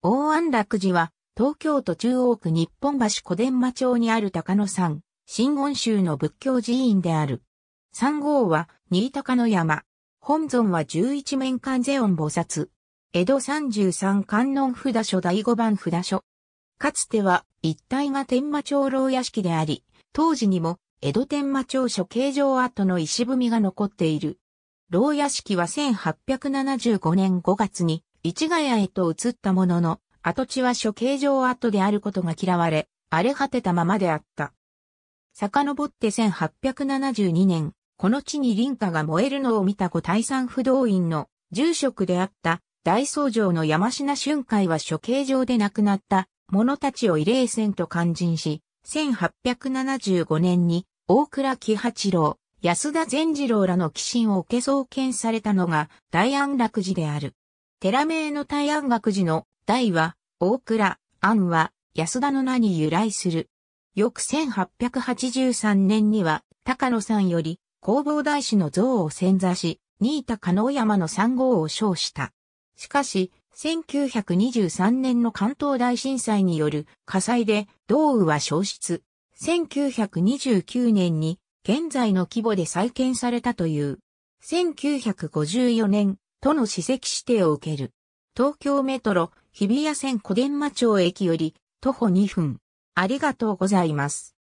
大安楽寺は、東京都中央区日本橋小伝馬町にある高野山、新言州の仏教寺院である。三号は、新高野山。本尊は十一面観世音菩薩。江戸三十三観音札所第五番札所。かつては、一帯が天馬町牢屋敷であり、当時にも、江戸天馬町所形場跡の石踏みが残っている。牢屋敷は1875年5月に、市ヶ谷へと移ったものの、跡地は処刑場跡であることが嫌われ、荒れ果てたままであった。遡って1872年、この地に林家が燃えるのを見た古大山不動院の住職であった大僧城の山品春海は処刑場で亡くなった者たちを慰霊戦と肝心し、1875年に大倉喜八郎、安田善次郎らの寄進を受け送検されたのが大安楽寺である。寺名の大安学寺の大は、大倉、安は、安田の名に由来する。翌1883年には、高野さんより、弘法大師の像を潜座し、新田加納山の三号を称した。しかし、1923年の関東大震災による火災で道雨は消失。1929年に現在の規模で再建されたという。1954年、都の史跡指定を受ける。東京メトロ日比谷線小伝馬町駅より徒歩2分。ありがとうございます。